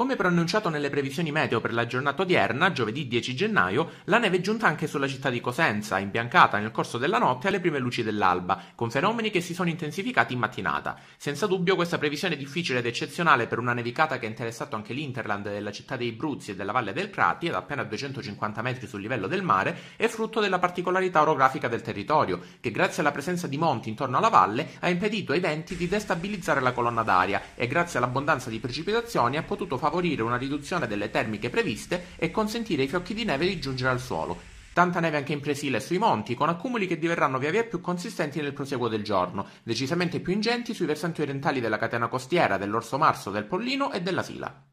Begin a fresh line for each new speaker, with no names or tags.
Come preannunciato nelle previsioni meteo per la giornata odierna, giovedì 10 gennaio, la neve è giunta anche sulla città di Cosenza, imbiancata nel corso della notte alle prime luci dell'alba, con fenomeni che si sono intensificati in mattinata. Senza dubbio questa previsione è difficile ed eccezionale per una nevicata che ha interessato anche l'Interland della città dei Bruzzi e della Valle del Crati, ad appena 250 metri sul livello del mare, è frutto della particolarità orografica del territorio, che grazie alla presenza di monti intorno alla valle ha impedito ai venti di destabilizzare la colonna d'aria e grazie all'abbondanza di precipitazioni ha potuto favorire favorire una riduzione delle termiche previste e consentire ai fiocchi di neve di giungere al suolo. Tanta neve anche in Presile e sui monti, con accumuli che diverranno via via più consistenti nel proseguo del giorno, decisamente più ingenti sui versanti orientali della catena costiera, dell'Orso Marso, del Pollino e della Sila.